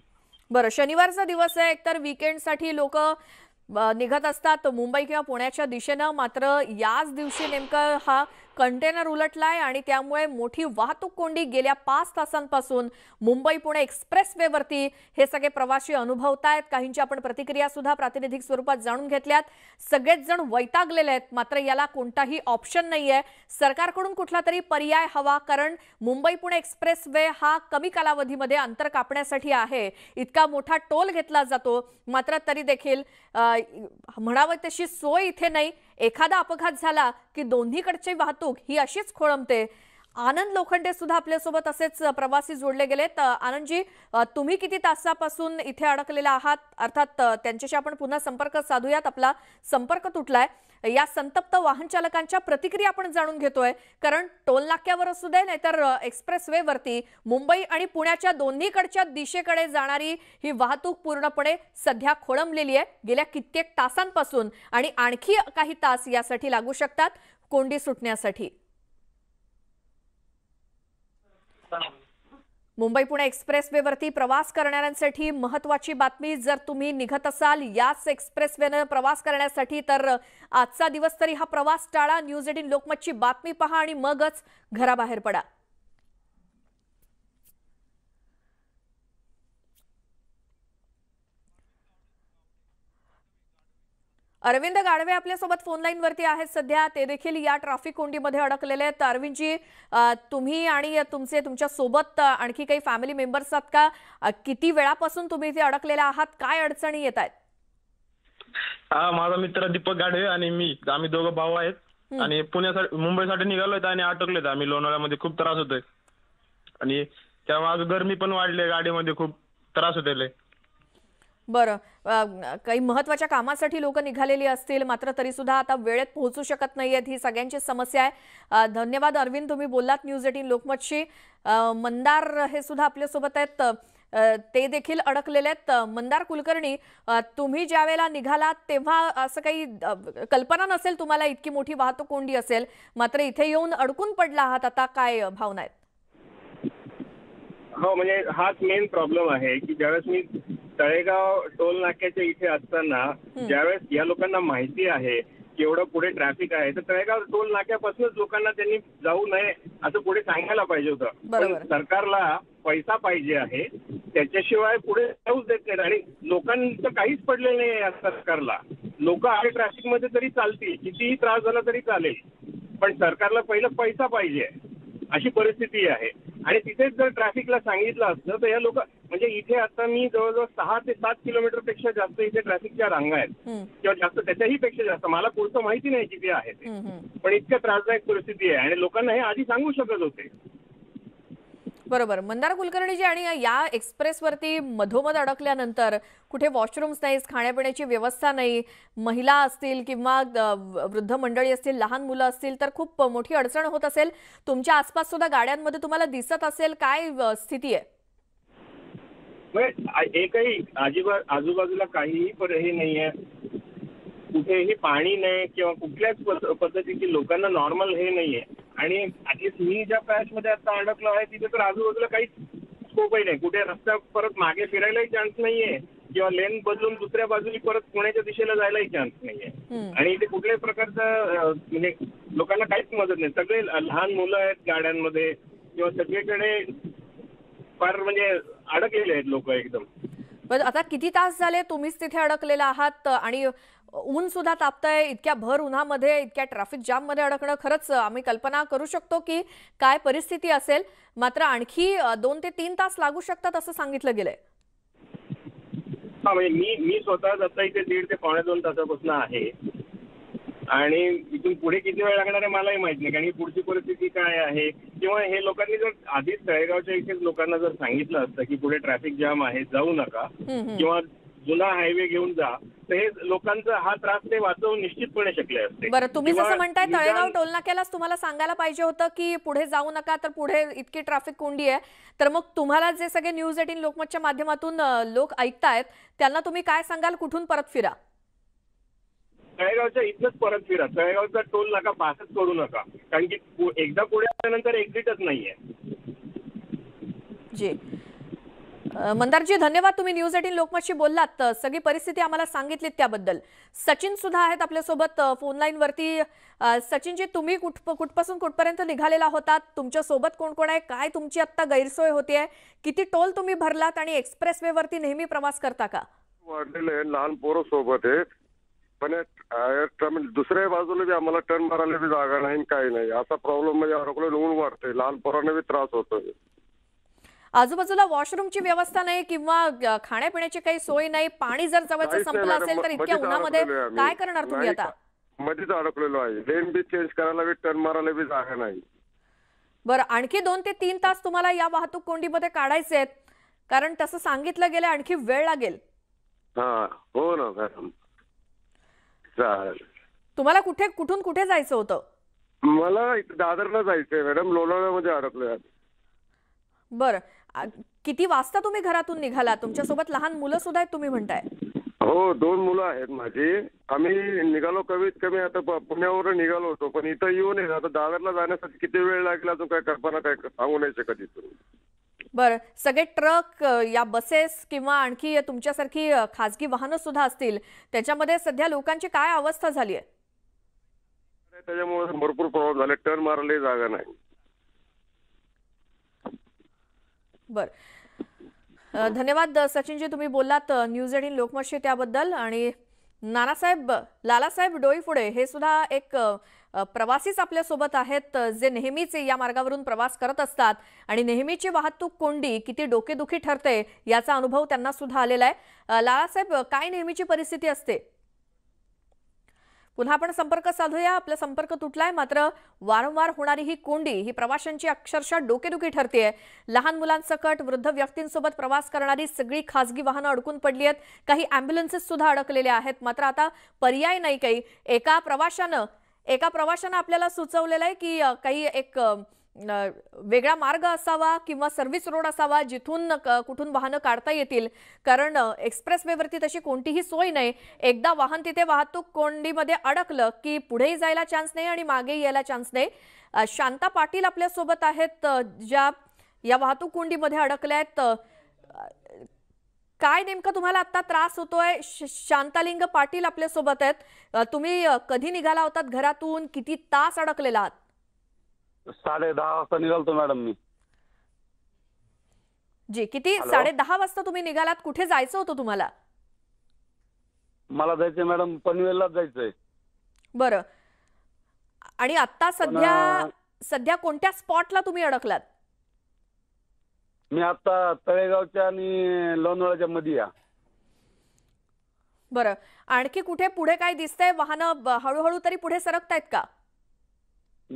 बरं शनिवारचा दिवस आहे एकतर विकेंडसाठी लोक निघत असतात मुंबई किंवा पुण्याच्या दिशेनं मात्र याच दिवशी नेमकं हा कंटेनर उलटलाय आणि त्यामुळे मोठी वाहतूक कोंडी गेल्या पाच तासांपासून मुंबई पुणे एक्सप्रेस वेवरती हे सगळे प्रवासी अनुभवत आहेत काहींची आपण प्रतिक्रिया सुद्धा प्रातिनिधिक स्वरूपात जाणून घेतल्यात सगळेच जण वैतागलेले आहेत मात्र याला कोणताही ऑप्शन आहे सरकारकडून कुठला तरी पर्याय हवा कारण मुंबई पुणे एक्सप्रेस वे हा कमी कालावधीमध्ये अंतर कापण्यासाठी आहे इतका मोठा टोल घेतला जातो मात्र तरी देखील म्हणावं तशी सोय इथे नाही एखादा अपघात झाला की दोन्हीकडची वाहतूक ही अशीच खोळंबते आनंद लोखंडे सुद्धा आपल्यासोबत असेच प्रवासी जोडले गेलेत आनंदजी तुम्ही किती तासापासून इथे अडकलेला आहात अर्थात त्यांच्याशी आपण पुन्हा संपर्क साधूयात आपला संपर्क तुटलाय या संतप्त वाहन चालकांच्या प्रतिक्रिया आपण जाणून घेतोय कारण टोल नाक्यावर असू दे नाहीतर एक्सप्रेस वरती मुंबई आणि पुण्याच्या दोन्हीकडच्या दिशेकडे जाणारी ही वाहतूक पूर्णपणे सध्या खोळंबलेली आहे गेल्या कित्येक तासांपासून आणि आणखी काही तास यासाठी लागू शकतात कोंडी सुटण्यासाठी मुंबई पुणे एक्सप्रेसवेवरती प्रवास करणाऱ्यांसाठी महत्वाची बातमी जर तुम्ही निघत असाल याच एक्सप्रेसवेनं प्रवास करण्यासाठी तर आजचा दिवस तरी हा प्रवास टाळा न्यूज एटीन लोकमतची बातमी पहा आणि मगच घराबाहेर पडा अरविंद गाडवे आपल्यासोबत फोन वरती आहेत सध्या ते देखील या ट्रॅफिक कोंडीमध्ये अडकलेले आहेत अरविंदजी तुम्ही आणि तुमचे तुमच्या सोबत आणखी काही फॅमिली मेंबर्स आहात का किती वेळापासून तुम्ही इथे अडकलेला आहात काय अडचणी येत आहेत हा माझा मित्र दीपक गाडवे आणि मी आम्ही दोघं भाऊ आहेत आणि पुण्यासाठी मुंबईसाठी निघालोय आणि अटकलेत आम्ही लोणावळ्यामध्ये खूप त्रास होतोय आणि त्यामुळे गरमी पण वाढली गाडीमध्ये खूप त्रास होते बरं काही महत्वाच्या कामासाठी लोक निघालेली असतील मात्र तरी सुद्धा आता वेळेत पोहोचू शकत नाहीयेत ही सगळ्यांची समस्या आहे धन्यवाद अरविंद तुम्ही बोललात न्यूज एटीन लोकमतशी मंदार हे सुद्धा आपल्यासोबत आहेत ते देखील अडकलेले आहेत मंदार कुलकर्णी तुम्ही ज्या वेळेला निघालात तेव्हा असं काही कल्पना नसेल तुम्हाला इतकी मोठी वाहतूक कोंडी असेल मात्र इथे येऊन अडकून पडला आहात आता काय भावना आहेत हो म्हणजे हाच मेन प्रॉब्लेम आहे की ज्यावेळेस मी तळेगाव टोल नाक्याच्या इथे असताना ज्यावेळेस या लोकांना माहिती आहे की एवढं पुढे ट्रॅफिक आहे तर तळेगाव टोल नाक्यापासूनच लोकांना त्यांनी जाऊ नये असं पुढे सांगायला पाहिजे होतं पण सरकारला पैसा पाहिजे आहे त्याच्याशिवाय पुढे जाऊच देत नाहीत आणि लोकांचं काहीच पडलेलं नाही या सरकारला लोक आहे ट्रॅफिक मध्ये तरी चालतील कितीही त्रास झाला तरी चालेल पण सरकारला पहिलं पैसा पाहिजे अशी परिस्थिती आहे आणि तिथेच जर ट्रॅफिकला सांगितलं असतं तर या लोक म्हणजे इथे आता मी जवळजवळ सहा ते सात किलोमीटर पेक्षा जास्त इथे ट्रॅफिकच्या रांगा आहेत किंवा जास्त त्याच्याही पेक्षा जास्त मला पुढचं माहिती नाही किती आहे ते पण इतक्या त्रासदायक परिस्थिती आहे आणि लोकांना हे आधी सांगू शकत होते बरोबर मंदार कुलकर्णीजी आणि या एक्सप्रेसवरती मधोमध अडकल्यानंतर कुठे वॉशरूम्स नाही खाण्यापिण्याची व्यवस्था नाही महिला असतील किंवा वृद्ध मंडळी असतील लहान मुलं असतील तर खूप मोठी अडचण होत असेल तुमच्या आसपास सुद्धा गाड्यांमध्ये तुम्हाला दिसत असेल काय स्थिती आहे एकही म्हणजे, आजूबाजूला काहीही पर हे नाही आहे कुठेही पाणी नाही किंवा कुठल्याच पद्धतीची लोकांना नॉर्मल हे नाहीये आणि अटलिस्ट मी ज्या पॅच मध्ये आता अडकलो आहे तिथे तर आजूबाजूला काहीच स्कोपही नाही कुठे रस्ता परत मागे फिरायलाही चान्स नाहीये किंवा लेन बदलून दुसऱ्या बाजूनी परत पुण्याच्या दिशेला जायलाही चान्स नाहीये आणि इथे कुठल्याही प्रकारचं म्हणजे लोकांना काहीच मदत नाही सगळे लहान मुलं आहेत गाड्यांमध्ये किंवा सगळीकडे फार म्हणजे अडकलेले आहेत लोक एकदम आता किती तास झाले तुम्हीच तिथे अडकलेला आहात आणि ऊन सुद्धा तापतंय इतक्या भर उन्हामध्ये इतक्या ट्रॅफिक जाम मध्ये अडकणं खरंच आम्ही कल्पना करू शकतो की काय परिस्थिती असेल मात्र आणखी दोन ते तीन तास लागू शकतात असं सांगितलं गेलंय म्हणजे मी मी स्वतः आता इथे दीड ते पावणे दोन तासापासून आहे आणि इथून पुढे किती वेळ लागणार आहे मलाही माहित नाही कारण ही पुढची परिस्थिती काय आहे किंवा हे लोकांनी जर आधीच तळेगावच्या इथेच लोकांना जर सांगितलं असतं की पुढे ट्रॅफिक जाम आहे जाऊ नका किंवा जुना हायवे घेऊन जा तर हे लोकांचा हा त्रास ते वाचवून निश्चितपणे शकले असते बरं तुम्ही जसं म्हणताय तळेगाव टोलनाक्यालाच तुम्हाला सांगायला पाहिजे होतं की पुढे जाऊ नका तर पुढे इतकी ट्रॅफिक कोंडी आहे तर मग तुम्हाला जे सगळे न्यूज एटीन लोकमतच्या माध्यमातून लोक ऐकतायत त्यांना तुम्ही काय सांगाल कुठून परत फिरा तळेगावच्या इथंच परत फिरा तळेगावचा टोल नाका पासच करू नका कारण की एकदा पुढे आल्यानंतर एक्झिटच नाहीये जी मंदारजी धन्यवाद तुम्ही न्यूज एटीन लोकमतशी बोललात सगळी परिस्थिती आम्हाला सांगितली त्याबद्दल सचिन सुद्धा आहेत आपल्यासोबत फोनलाईन वरती सचिनजी तुम्ही कुठ कुठपासून कुठपर्यंत निघालेला होता तुमच्या सोबत कोण कोण आहे काय तुमची आता गैरसोय होतीये किती टोल तुम्ही भरलात आणि एक्सप्रेस वे वरती नेहमी प्रवास करता का वाढलेले लहान पोरं सोबत आहे पण दुसऱ्या बाजूला बी आम्हाला टर्न भरायला बी जागा नाही काही नाही असा प्रॉब्लेम म्हणजे अडकलो ऊन वाढते लहान पोरांना बी त्रास होतोय आजूबाजूला वॉशरूमची व्यवस्था नाही किंवा खाण्यापिण्याची काही सोय नाही पाणी जर जवळच संपलं असेल तर इतक्या उन्हामध्ये काय करणार तुम्ही आता मध्येच अडकलेलो आहे लेन बी चेंज करायला बी टर्न मारायला बी जागा नाही बरं आणखी दोन ते तीन तास तुम्हाला या वाहतूक कोंडीमध्ये काढायचे आहेत कारण तसं सांगितलं गेलं आणखी वेळ लागेल हा हो ना मॅडम चालेल तुम्हाला कुठे कुठून कुठे जायचं होतं मला दादरला जायचंय मॅडम लोणावळ्यामध्ये अडकलोय बरं किती वाजता तुम्ही घरातून निघाला तुमच्यासोबत लहान मुलं सुद्धा आहेत तुम्ही म्हणताय हो दोन मुलं आहेत माझी आम्ही निघालो कमीत कमी आता पुण्यावर निघालो होतो पण इथं येऊन आता दादरला जाण्यासाठी किती वेळ लागला तो काय कल्पना काय सांगू नाही शकत इथून बरं सगळे ट्रक या बसेस किंवा आणखी तुमच्यासारखी खासगी वाहनं सुद्धा असतील त्याच्यामध्ये सध्या लोकांची काय अवस्था झाली आहे त्याच्यामुळे भरपूर प्रॉब्लेम झाले टर्न मारले जागा नाही बर धन्यवाद सचिनजी तुम्ही बोललात न्यूज एटीन लोकमतशी त्याबद्दल आणि नानासाहेब लालासाहेब डोईफुडे हे सुद्धा एक प्रवासीच आपल्यासोबत आहेत जे नेहमीच या मार्गावरून प्रवास करत असतात आणि नेहमीची वाहतूक कोंडी किती डोकेदुखी ठरते याचा अनुभव त्यांना सुद्धा आलेला आहे लालासाहेब काय नेहमीची परिस्थिती असते पुन्हा आपण संपर्क साधूया आपला संपर्क तुटलाय मात्र वारंवार होणारी ही कोंडी ही प्रवाशांची अक्षरशः डोकेदुखी ठरतेय लहान मुलांसकट वृद्ध व्यक्तींसोबत प्रवास करणारी सगळी खासगी वाहनं अडकून पडली आहेत काही अँब्युलन्सेस सुद्धा अडकलेल्या आहेत मात्र आता पर्याय नाही काही एका प्रवाशानं एका प्रवाशानं आपल्याला सुचवलेलं आहे की काही एक वेगळा मार्ग असावा किंवा सर्व्हिस रोड असावा जिथून कुठून वाहनं काढता येतील कारण एक्सप्रेस वेवरती तशी कोणतीही सोय नाही एकदा वाहन तिथे वाहतूक कोंडीमध्ये अडकलं की पुढेही जायला चान्स नाही आणि मागेही यायला चान्स नाही शांता पाटील आपल्यासोबत आहेत ज्या या वाहतूक कोंडीमध्ये अडकल्या आहेत काय नेमका तुम्हाला आता त्रास होतोय शांतालिंग पाटील आपल्यासोबत आहेत तुम्ही कधी निघाला होतात घरातून किती तास अडकलेला आहात साडे दहा वाजता निघालतो मॅडम मी जी किती साडे दहा वाजता तुम्ही निघालात कुठे जायचं होतं तुम्हाला मला जायचंय मॅडम ला जायचंय बरं आणि आता सध्या सध्या कोणत्या स्पॉटला तुम्ही अडकलात मी आता तळेगावच्या आणि लोणावळ्याच्या मध्ये या बरं आणखी कुठे पुढे काय दिसतंय वाहनं हळूहळू तरी पुढे सरकतायत का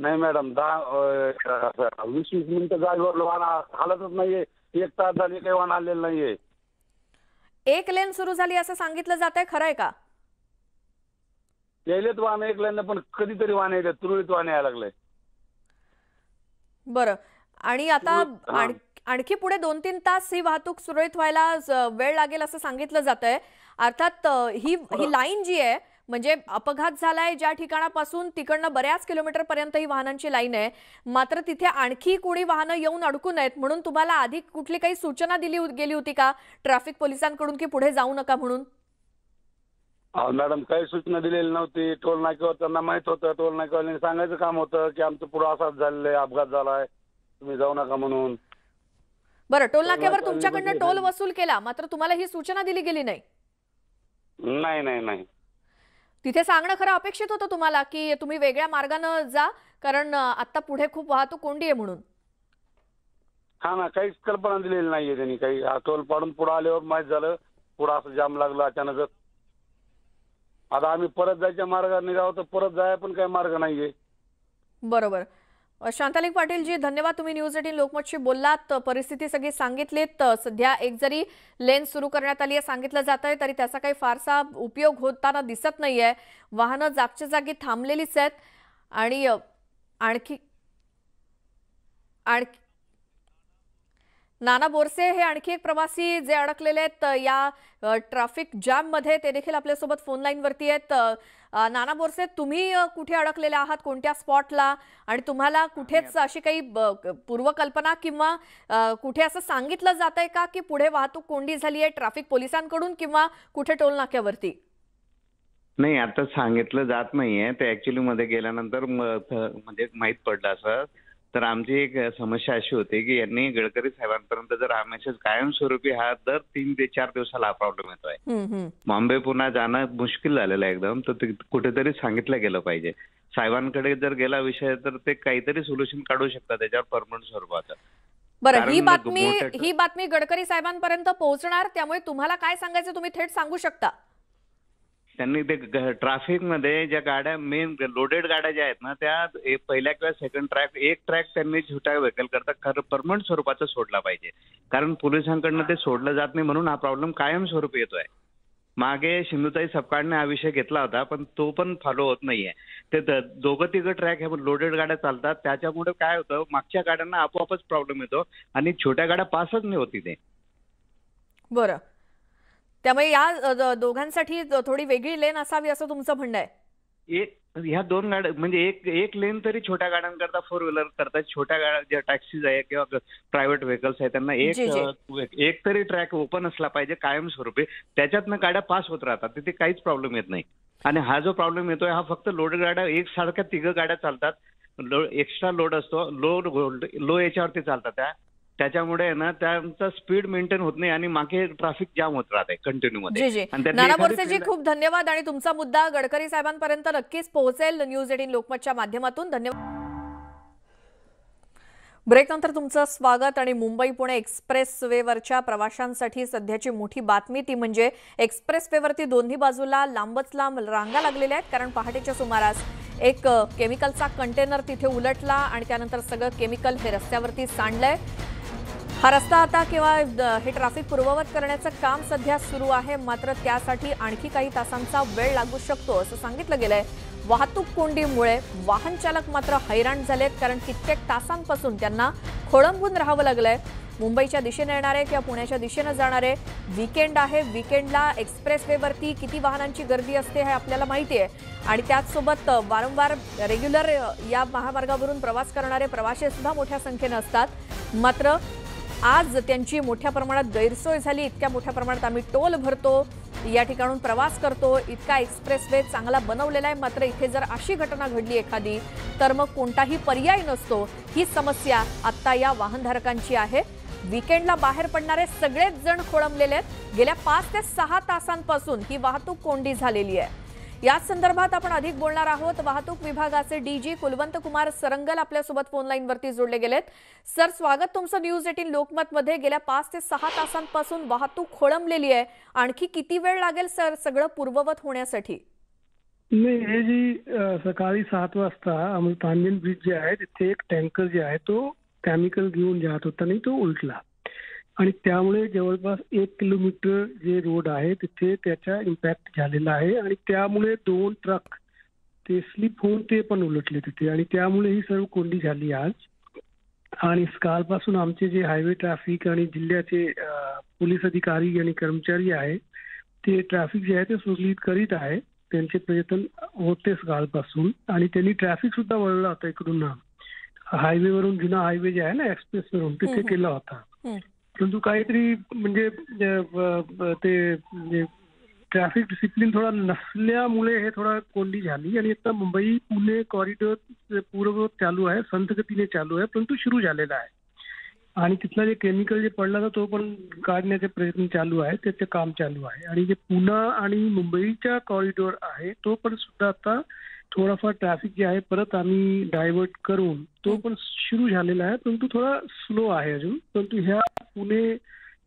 नाही मॅडम दहा वीस वीस मिनिटं जागेवर वाहना हालतच नाहीये एक तास झाली काही वाहन आलेलं नाहीये एक लेन सुरू झाली असं सांगितलं जात आहे खरंय का यायलेत वाहन लेन पण कधीतरी वाहन येते तुरळीत वाहन यायला लागलंय बरं आणि आता आणखी पुढे दोन तीन तास ही वाहतूक सुरळीत व्हायला वेळ लागेल असं सांगितलं जात आहे अर्थात ही ही लाईन जी आहे म्हणजे अपघात झालाय ज्या ठिकाणापासून तिकडनं बऱ्याच किलोमीटर पर्यंत ही वाहनांची लाईन आहे मात्र तिथे आणखी कोणी वाहनं येऊन अडकू नयेत म्हणून तुम्हाला आधी कुठली काही सूचना दिली गेली होती का ट्रॅफिक पोलिसांकडून की पुढे जाऊ नका म्हणून मॅडम काही सूचना दिलेली नव्हती टोल नाक्यावर त्यांना माहित होतं टोल नाक्यावर सांगायचं काम होतं की आमचं पुढे असाच झालेलं आहे अपघात झालाय तुम्ही जाऊ नका म्हणून बरं टोल नाक्यावर तुमच्याकडनं टोल वसूल केला मात्र तुम्हाला ही सूचना दिली गेली नाही नाही नाही तिथे सांगणं खरं अपेक्षित होतं तुम्हाला की तुम्ही वेगळ्या मार्गानं जा कारण आता पुढे खूप वाहतूक कोंडी आहे म्हणून हा ना काहीच कल्पना दिलेली नाहीये त्यांनी काही अटोल पाडून पुढे आल्यावर माहीत झालं पुढे असं जाम लागलं अचानक आता आम्ही परत जायच्या मार्गाने जाऊ तर परत जाय पण काही मार्ग नाहीये बरोबर शांतालिक जी धन्यवाद तुम्ही न्यूज एटीन लोकमतशी बोललात परिस्थिती सगळी सांगितलीत सध्या एक जरी लेन सुरू करण्यात आली आहे सांगितलं जात आहे तरी त्याचा काही फारसा उपयोग होताना दिसत नाही आहे वाहनं जागच्या जागी थांबलेलीच आहेत आणि आणखी आणखी नाना बोरसे हे आणखी एक प्रवासी जे अडकलेले आहेत या ट्रॅफिक जॅम मध्ये ते देखील आपल्यासोबत फोन लाईन वरती आहेत नाना बोरसे तुम्ही कुठे अडकलेले आहात कोणत्या स्पॉटला आणि तुम्हाला कुठेच अशी काही पूर्वकल्पना किंवा कुठे असं सांगितलं जात आहे का की पुढे वाहतूक कोंडी झाली आहे ट्रॅफिक पोलिसांकडून किंवा कुठे टोल नाक्यावरती नाही आता सांगितलं जात नाहीये ते ऍक्च्युली मध्ये गेल्यानंतर म्हणजे माहीत पडलं असं तर आमची एक समस्या अशी होती की यांनी गडकरी साहेबांपर्यंत जर हा मेसेज कायमस्वरूपी हा दर तीन ते चार दिवसाला हा प्रॉब्लेम येतोय बॉम्बे पुन्हा जाणं मुश्किल झालेलं आहे एकदम तर कुठेतरी सांगितलं गेलं पाहिजे साहेबांकडे जर गेला विषय तर ते काहीतरी सोल्युशन काढू शकतात त्याच्यावर परमनंट स्वरूपाचं बरं ही बातमी ही बातमी गडकरी साहेबांपर्यंत पोहोचणार त्यामुळे तुम्हाला काय सांगायचं तुम्ही थेट सांगू शकता त्यांनी ते मध्ये ज्या गाड्या मेन लोडेड गाड्या ज्या आहेत ना त्या पहिल्या किंवा सेकंड ट्रॅक एक ट्रॅक त्यांनी छोट्या व्हेकल करता खरं परमनंट स्वरूपाचा सोडला पाहिजे कारण पोलिसांकडनं ते सोडलं जात नाही म्हणून हा प्रॉब्लेम कायम स्वरूप येतोय मागे सिंधुताई सपकाळने हा विषय घेतला होता पण तो पण फॉलो होत नाहीये ते दोघं तिघं ट्रॅक हे लोडेड गाड्या चालतात त्याच्यामुळे काय होतं मागच्या गाड्यांना आपोआपच प्रॉब्लेम येतो आणि छोट्या गाड्या पासच नाही होती ते बरं त्यामुळे या दोघांसाठी थोडी वेगळी लेन असावी असं तुमचं म्हणणं आहे ह्या दोन गाड्या म्हणजे एक एक लेन तरी छोट्या गाड्यांकरता फोर व्हीलर करता छोट्या गाड्या ज्या टॅक्सीज आहे किंवा प्रायव्हेट व्हेकल्स आहेत त्यांना एक एक तरी ट्रॅक ओपन असला पाहिजे कायमस्वरूपी त्याच्यातनं गाड्या पास होत राहतात तिथे काहीच प्रॉब्लेम येत नाही आणि हा जो प्रॉब्लेम येतोय हा फक्त लोड गाड्या एक सारख्या तिघ गाड्या चालतात एक्स्ट्रा लोड असतो लो लो याच्यावरती चालतात त्या त्याच्यामुळे ना त्यांचा स्पीड मेंटेन होत नाही आणि मागे ट्रॅफिक जाम होत राहते कंटिन्यू मध्ये नाना बोरसेजी खूप धन्यवाद आणि तुमचा मुद्दा गडकरी साहेबांपर्यंत नक्कीच पोहोचेल न्यूज एटीन लोकमतच्या माध्यमातून धन्यवाद ब्रेक नंतर तुमचं स्वागत आणि मुंबई पुणे एक्सप्रेस वेवरच्या प्रवाशांसाठी सध्याची मोठी बातमी ती म्हणजे एक्सप्रेस वेवरती दोन्ही बाजूला लांबच लांब रांगा लागलेल्या आहेत कारण पहाटेच्या सुमारास एक केमिकलचा कंटेनर तिथे उलटला आणि त्यानंतर सगळं केमिकल हे रस्त्यावरती सांडलंय हा रस्ता आता किंवा हे ट्रॅफिक पूर्ववत करण्याचं काम सध्या सुरू आहे मात्र त्यासाठी आणखी काही तासांचा वेळ लागू शकतो असं सांगितलं गेलंय वाहतूक कोंडीमुळे वाहन चालक मात्र हैराण झालेत कारण कित्येक तासांपासून त्यांना खोळंबून राहावं लागलंय मुंबईच्या दिशेने येणारे किंवा पुण्याच्या दिशेनं जाणारे विकेंड आहे विकेंडला एक्सप्रेसवेवरती किती वाहनांची गर्दी असते हे आपल्याला माहिती आहे आणि त्याचसोबत वारंवार रेग्युलर या महामार्गावरून प्रवास करणारे प्रवासी सुद्धा मोठ्या संख्येनं असतात मात्र आज त्यांची मोठ्या प्रमाणात गैरसोय झाली इतक्या मोठ्या प्रमाणात आम्ही टोल भरतो या ठिकाणून प्रवास करतो इतका एक्सप्रेस वे चांगला बनवलेला आहे मात्र इथे जर अशी घटना घडली एखादी तर मग कोणताही पर्याय नसतो ही समस्या आत्ता या वाहनधारकांची आहे विकेंडला बाहेर पडणारे सगळेच जण खोळंबलेले आहेत गेल्या पाच ते सहा तासांपासून ही वाहतूक कोंडी झालेली आहे याच संदर्भात आपण अधिक बोलणार आहोत वाहतूक विभागाचे डीजी कुलवंत कुमार सरंगल आपल्यासोबत वरती जोडले गेलेत सर स्वागत तुमचं न्यूज एटीन मध्ये गेल्या पाच ते सहा तासांपासून वाहतूक खोळंबलेली आहे आणखी किती वेळ लागेल सर सगळं पूर्ववत होण्यासाठी नाही हे जी सकाळी सात वाजता अमृतांजन ब्रिज जे आहे तिथे एक टँकर जे आहे तो केमिकल घेऊन जात होता नाही तो उलटला आणि त्यामुळे जवळपास एक किलोमीटर जे रोड आहे तिथे त्याचा इम्पॅक्ट झालेला आहे आणि त्यामुळे दोन ट्रक ते स्लिप होऊन ते पण उलटले तिथे आणि त्यामुळे ही सर्व कोंडी झाली आज आणि कालपासून आमचे जे हायवे ट्रॅफिक आणि जिल्ह्याचे पोलीस अधिकारी आणि कर्मचारी आहे ते ट्रॅफिक जे आहे ते सुरळीत करीत आहे त्यांचे प्रयत्न होतेच कालपासून आणि त्यांनी ट्रॅफिक सुद्धा वळला होता इकडून हायवे वरून जुना हायवे जे आहे ना एक्सप्रेस वरून तिथे केला होता परंतु काहीतरी म्हणजे ते ट्रॅफिक म्हणजे डिसिप्लिन थोडा नसल्यामुळे हे थोडा कोंडी झाली आणि आता मुंबई पुणे कॉरिडोर पूर्ववत चालू आहे गतीने चालू आहे परंतु सुरू झालेला आहे आणि तिथला जे केमिकल जे पडला होता तो पण काढण्याचे प्रयत्न चालू आहे त्याचं काम चालू आहे आणि जे पुणे आणि मुंबईचा कॉरिडोर आहे तो पण सुद्धा आता थोडाफार ट्रॅफिक जे आहे परत आम्ही डायव्हर्ट करून तो पण सुरू झालेला आहे परंतु थोडा स्लो आहे अजून परंतु ह्या पुणे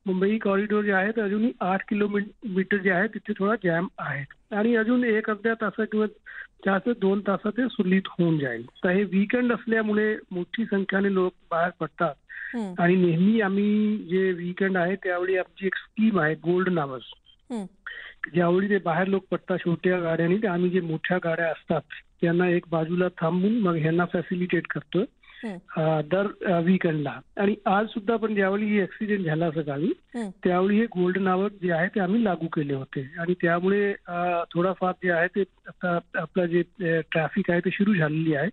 मुंबई कॉरिडॉर जे आहे ते अजूनही आठ किलोमीटर जे आहे तिथे थोडा जॅम आहे आणि अजून एक अर्ध्या तासा किंवा जास्त दोन तासात ते सुरळीत होऊन जाईल तर हे वीकेंड असल्यामुळे मोठी संख्याने लोक बाहेर पडतात आणि नेहमी आम्ही जे वीकेंड आहे त्यावेळी आमची एक स्कीम आहे गोल्ड नावाची ज्यावेळी ते बाहेर लोक पडतात छोट्या गाड्यांनी ते आम्ही जे मोठ्या गाड्या असतात त्यांना एक बाजूला थांबून मग ह्यांना फॅसिलिटेट करतोय दर वीकेंडला आणि आज सुद्धा पण ज्यावेळी ऍक्सिडेंट झाला असं त्यावेळी हे गोल्डन आवर जे आहे ते आम्ही लागू केले होते आणि त्यामुळे थोडाफार जे आहे ते आता आपलं जे ट्रॅफिक आहे ते सुरू झालेली आहे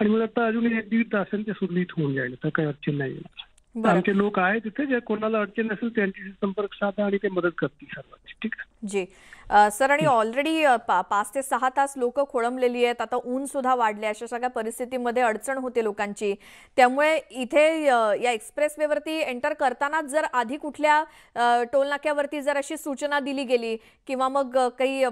आणि मग आता अजून एक दीड ते सुरळीत होऊन जाईल तर काही अडचण नाही येणार आमचे लोक आहेत तिथे जे कोणाला अडचण असेल त्यांच्याशी संपर्क साधा आणि ते मदत करतील सर्वांची ठीक आहे जी सर आणि ऑलरेडी पाच ते सहा तास लोक खोळंबलेली आहेत आता ऊन सुद्धा वाढले अशा सगळ्या परिस्थितीमध्ये अडचण होते लोकांची त्यामुळे इथे या एक्सप्रेस वेवरती एंटर करताना जर आधी कुठल्या टोल नाक्यावरती जर अशी सूचना दिली गेली किंवा मग काही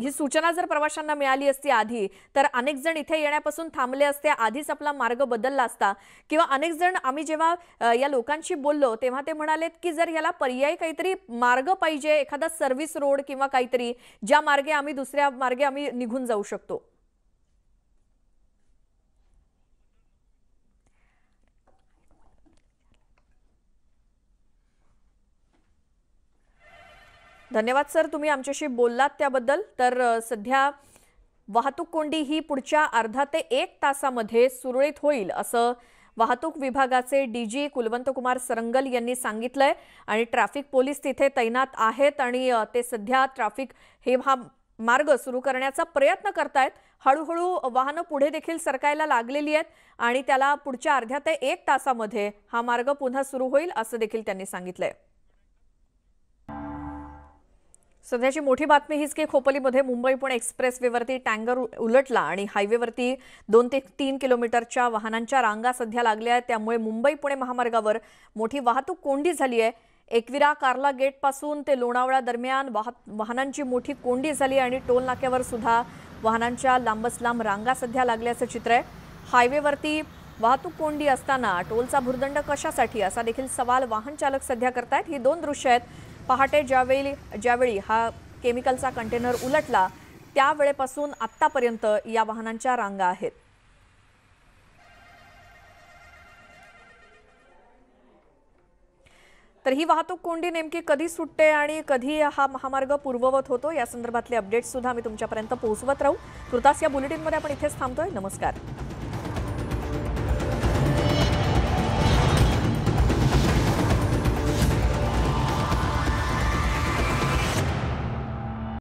ही सूचना जर प्रवाशांना मिळाली असती आधी तर अनेक जण इथे येण्यापासून थांबले असते आधीच आपला मार्ग बदलला असता किंवा अनेक जण आम्ही जेव्हा या लोकांशी बोललो तेव्हा ते म्हणालेत की जर याला पर्याय काहीतरी मार्ग पाहिजे एखादा सर्व्हिस रोड किंवा काहीतरी ज्या मार्गे आम्ही दुसऱ्या मार्गे आम्ही निघून जाऊ शकतो धन्यवाद सर तुम्ही आमच्याशी बोललात त्याबद्दल तर सध्या वाहतूक कोंडी ही पुढच्या अर्धा ते एक तासामध्ये सुरळीत होईल असं वाहतूक विभागाचे डीजी कुलवंतकुमार सरंगल यांनी सांगितलंय आणि ट्रॅफिक पोलीस तिथे तैनात आहेत आणि ते सध्या ट्रॅफिक हे हा मार्ग सुरू करण्याचा प्रयत्न करतायत हळूहळू वाहनं पुढे देखील सरकायला लागलेली आहेत आणि त्याला पुढच्या अर्ध्या ते एक तासामध्ये हा मार्ग पुन्हा सुरू होईल असं देखील त्यांनी सांगितलंय सध्याची मोठी बातमी हीच की खोपलीमध्ये मुंबई पुणे एक्सप्रेसवेवरती टँगर उलटला आणि हायवेवरती दोन ते तीन किलोमीटरच्या वाहनांच्या रांगा सध्या लागल्या आहेत त्यामुळे मुंबई पुणे महामार्गावर मोठी वाहतूक कोंडी झाली आहे एकविरा कार्ला गेटपासून ते लोणावळा दरम्यान वाहनांची मोठी कोंडी झाली आणि टोल नाक्यावर सुद्धा वाहनांच्या लांबच लांब रांगा सध्या लागल्याचं चित्र आहे हायवेवरती वाहतूक कोंडी असताना टोलचा भुर्दंड कशासाठी असा देखील सवाल वाहन चालक सध्या करतायत ही दोन दृश्य आहेत पहाटे ज्यावेळी ज्यावेळी हा केमिकलचा कंटेनर उलटला त्यावेळेपासून आत्तापर्यंत या वाहनांच्या रांगा आहेत तर ही वाहतूक कोंडी नेमकी कधी सुटते आणि कधी हा महामार्ग पूर्ववत होतो या संदर्भातले अपडेट्स सुद्धा मी तुमच्यापर्यंत पोहोचवत राहू तुर्तास या बुलेटिनमध्ये आपण इथेच थांबतोय नमस्कार